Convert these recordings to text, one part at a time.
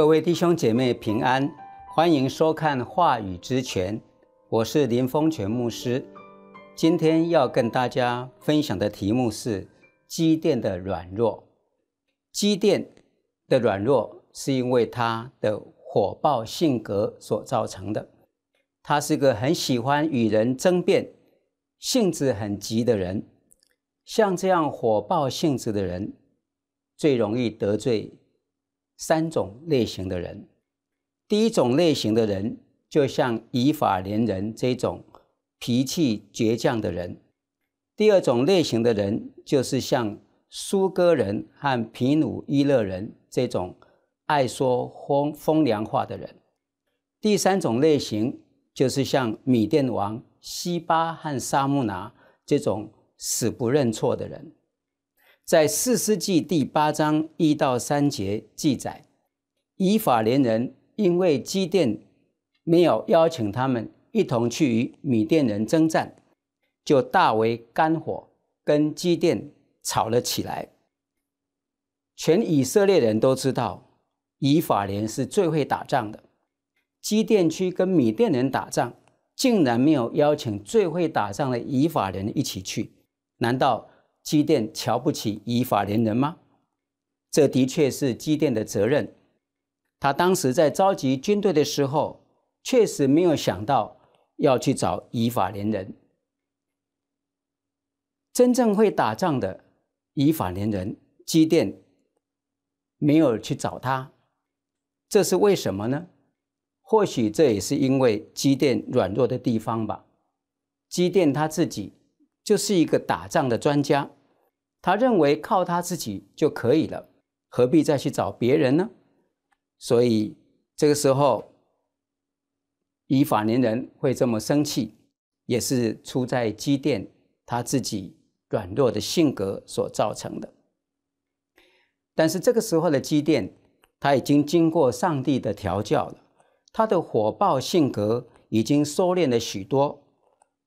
各位弟兄姐妹平安，欢迎收看《话语之泉》，我是林丰泉牧师。今天要跟大家分享的题目是“积电的软弱”。积电的软弱是因为他的火爆性格所造成的。他是个很喜欢与人争辩、性子很急的人。像这样火爆性子的人，最容易得罪。三种类型的人，第一种类型的人就像以法连人这种脾气倔强的人；第二种类型的人就是像苏格人和皮努伊勒人这种爱说风风凉话的人；第三种类型就是像米甸王西巴和沙木拿这种死不认错的人。在四世纪第八章一到三节记载，以法连人因为基甸没有邀请他们一同去与米甸人征战，就大为肝火，跟基甸吵了起来。全以色列人都知道，以法连是最会打仗的。基甸区跟米甸人打仗，竟然没有邀请最会打仗的以法人一起去，难道？基电瞧不起以法连人吗？这的确是基电的责任。他当时在召集军队的时候，确实没有想到要去找以法连人。真正会打仗的以法连人，基电没有去找他，这是为什么呢？或许这也是因为基电软弱的地方吧。基电他自己就是一个打仗的专家。他认为靠他自己就可以了，何必再去找别人呢？所以这个时候，以法连人会这么生气，也是出在积淀他自己软弱的性格所造成的。但是这个时候的积淀，他已经经过上帝的调教了，他的火爆性格已经收敛了许多。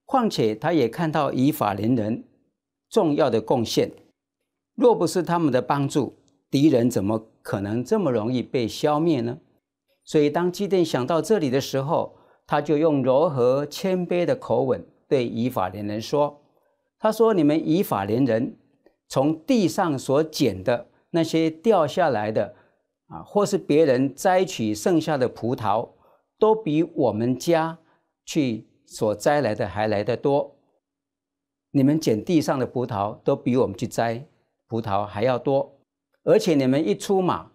况且他也看到以法连人重要的贡献。若不是他们的帮助，敌人怎么可能这么容易被消灭呢？所以，当基甸想到这里的时候，他就用柔和谦卑的口吻对以法连人说：“他说，你们以法连人从地上所捡的那些掉下来的，啊，或是别人摘取剩下的葡萄，都比我们家去所摘来的还来的多。你们捡地上的葡萄都比我们去摘。”葡萄还要多，而且你们一出马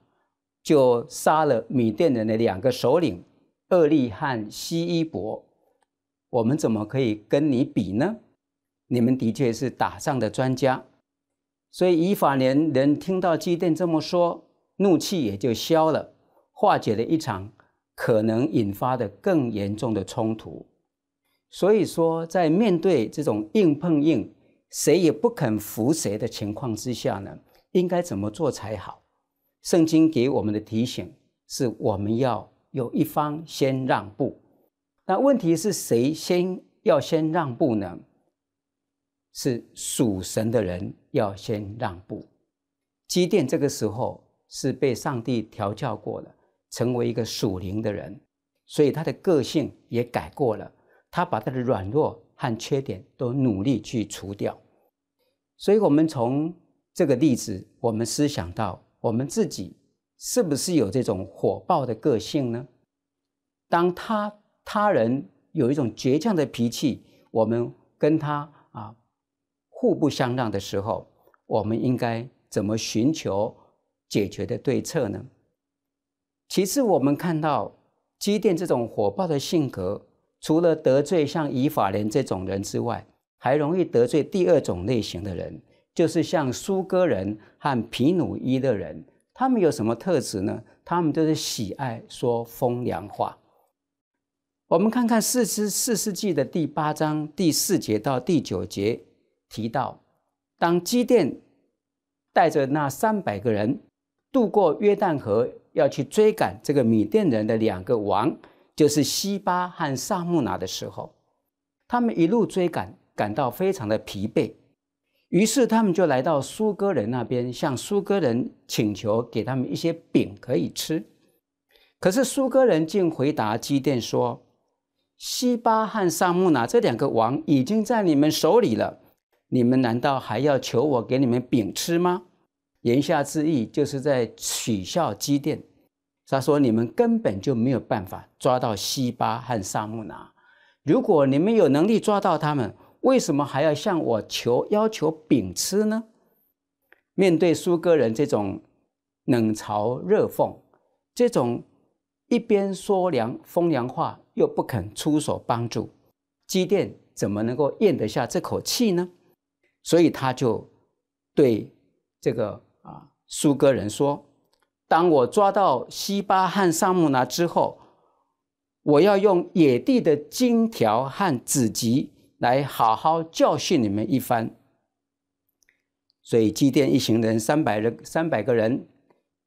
就杀了米甸人的两个首领厄利和西伊伯，我们怎么可以跟你比呢？你们的确是打仗的专家，所以以法连人听到基甸这么说，怒气也就消了，化解了一场可能引发的更严重的冲突。所以说，在面对这种硬碰硬，谁也不肯服谁的情况之下呢？应该怎么做才好？圣经给我们的提醒是：我们要有一方先让步。那问题是谁先要先让步呢？是属神的人要先让步。基甸这个时候是被上帝调教过了，成为一个属灵的人，所以他的个性也改过了，他把他的软弱。和缺点都努力去除掉，所以，我们从这个例子，我们思想到我们自己是不是有这种火爆的个性呢？当他他人有一种倔强的脾气，我们跟他啊互不相让的时候，我们应该怎么寻求解决的对策呢？其次，我们看到积淀这种火爆的性格。除了得罪像以法莲这种人之外，还容易得罪第二种类型的人，就是像苏哥人和皮努伊的人。他们有什么特质呢？他们就是喜爱说风凉话。我们看看四十四世纪的第八章第四节到第九节，提到，当基甸带着那三百个人渡过约旦河，要去追赶这个米甸人的两个王。就是西巴和萨木拿的时候，他们一路追赶，感到非常的疲惫，于是他们就来到苏格人那边，向苏格人请求给他们一些饼可以吃。可是苏格人竟回答基甸说：“西巴和萨木拿这两个王已经在你们手里了，你们难道还要求我给你们饼吃吗？”言下之意就是在取笑基甸。他说：“你们根本就没有办法抓到西巴和萨木拿。如果你们有能力抓到他们，为什么还要向我求要求饼吃呢？”面对苏格人这种冷嘲热讽，这种一边说凉风凉话又不肯出手帮助，基甸怎么能够咽得下这口气呢？所以他就对这个啊苏格人说。当我抓到西巴和萨木拿之后，我要用野地的荆条和子集来好好教训你们一番。所以基甸一行人三百人三百个人，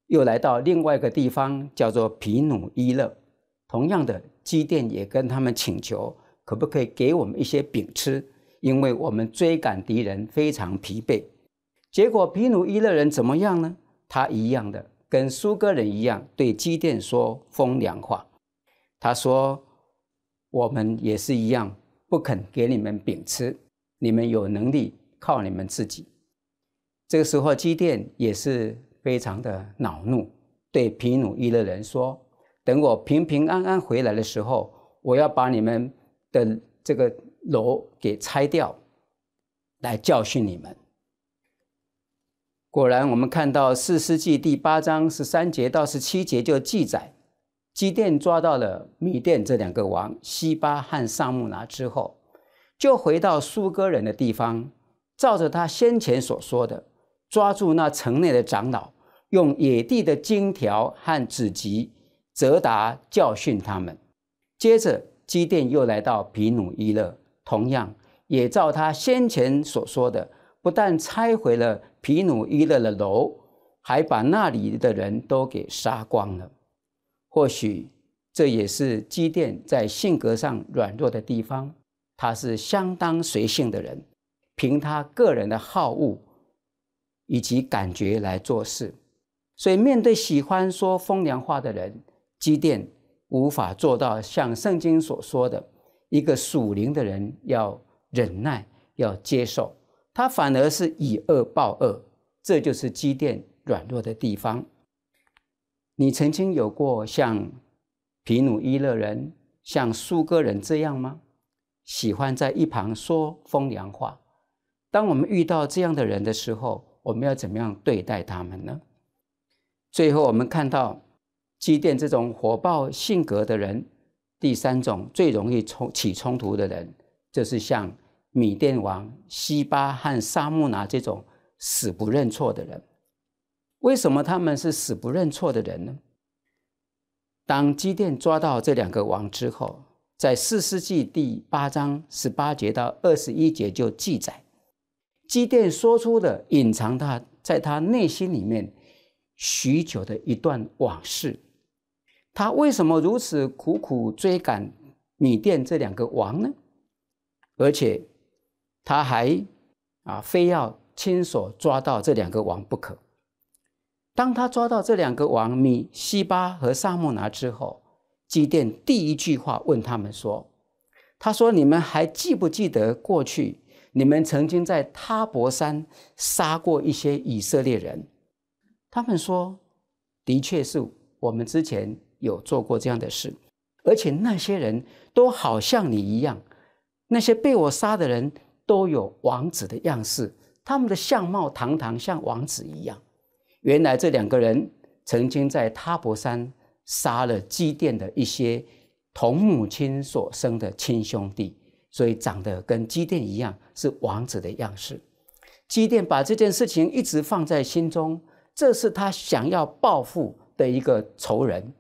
又来到另外一个地方，叫做皮努伊勒。同样的，基甸也跟他们请求，可不可以给我们一些饼吃？因为我们追赶敌人非常疲惫。结果皮努伊勒人怎么样呢？他一样的。跟苏格人一样对基甸说风凉话，他说我们也是一样不肯给你们饼吃，你们有能力靠你们自己。这个时候基甸也是非常的恼怒，对皮努伊勒人说：“等我平平安安回来的时候，我要把你们的这个楼给拆掉，来教训你们。”果然，我们看到《四世纪》第八章十三节到十七节就记载，基甸抓到了米甸这两个王西巴和尚木拿之后，就回到苏哥人的地方，照着他先前所说的，抓住那城内的长老，用野地的金条和纸籍责打教训他们。接着，基甸又来到比努伊勒，同样也照他先前所说的。不但拆毁了皮努伊勒的楼，还把那里的人都给杀光了。或许这也是基甸在性格上软弱的地方。他是相当随性的人，凭他个人的好恶以及感觉来做事。所以，面对喜欢说风凉话的人，基甸无法做到像圣经所说的，一个属灵的人要忍耐，要接受。他反而是以恶报恶，这就是基淀软弱的地方。你曾经有过像皮努伊勒人、像苏格人这样吗？喜欢在一旁说风凉话。当我们遇到这样的人的时候，我们要怎么样对待他们呢？最后，我们看到基淀这种火爆性格的人，第三种最容易冲起冲突的人，就是像。米甸王西巴和沙木拿这种死不认错的人，为什么他们是死不认错的人呢？当基甸抓到这两个王之后，在四世纪第八章十八节到二十一节就记载，基甸说出的隐藏他在他内心里面许久的一段往事，他为什么如此苦苦追赶米甸这两个王呢？而且。他还啊，非要亲手抓到这两个王不可。当他抓到这两个王米西巴和萨木拿之后，基甸第一句话问他们说：“他说你们还记不记得过去你们曾经在塔博山杀过一些以色列人？”他们说：“的确是我们之前有做过这样的事，而且那些人都好像你一样，那些被我杀的人。”都有王子的样式，他们的相貌堂堂，像王子一样。原来这两个人曾经在他博山杀了基甸的一些同母亲所生的亲兄弟，所以长得跟基甸一样，是王子的样式。基甸把这件事情一直放在心中，这是他想要报复的一个仇人。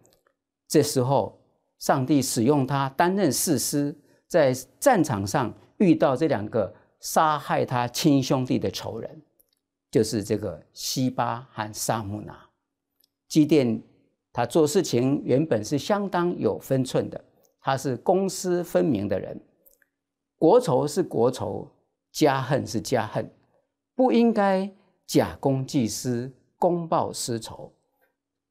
这时候，上帝使用他担任士师，在战场上遇到这两个。杀害他亲兄弟的仇人，就是这个西巴和沙木拿。基甸他做事情原本是相当有分寸的，他是公私分明的人，国仇是国仇，家恨是家恨，不应该假公济私，公报私仇。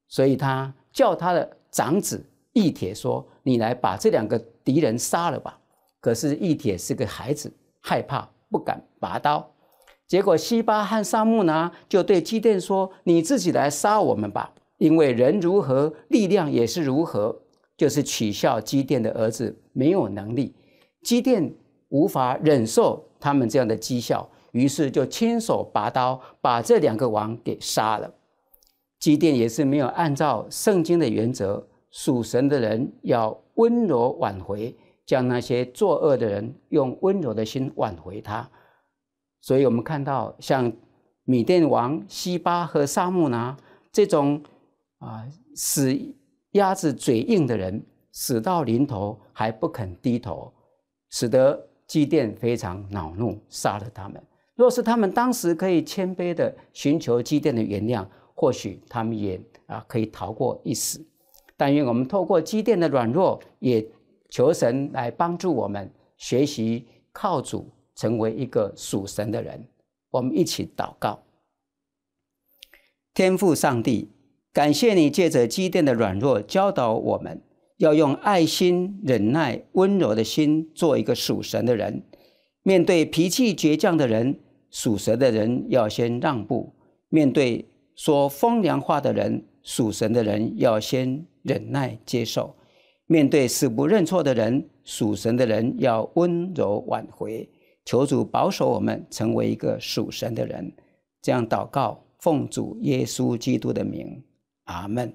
所以他叫他的长子义铁说：“你来把这两个敌人杀了吧。”可是义铁是个孩子，害怕。不敢拔刀，结果西巴和沙木拿就对基甸说：“你自己来杀我们吧，因为人如何，力量也是如何。”就是取笑基甸的儿子没有能力，基甸无法忍受他们这样的讥笑，于是就亲手拔刀把这两个王给杀了。基甸也是没有按照圣经的原则，属神的人要温柔挽回。将那些作恶的人用温柔的心挽回他，所以我们看到像米甸王西巴和沙木拿这种啊死鸭子嘴硬的人，死到临头还不肯低头，使得基甸非常恼怒，杀了他们。若是他们当时可以谦卑的寻求基甸的原谅，或许他们也啊可以逃过一死。但愿我们透过基甸的软弱也。求神来帮助我们学习靠主成为一个属神的人。我们一起祷告：天父上帝，感谢你借着积淀的软弱教导我们，要用爱心、忍耐、温柔的心做一个属神的人。面对脾气倔强的人，属神的人要先让步；面对说风凉话的人，属神的人要先忍耐接受。面对死不认错的人，属神的人要温柔挽回，求主保守我们成为一个属神的人。这样祷告，奉主耶稣基督的名，阿门。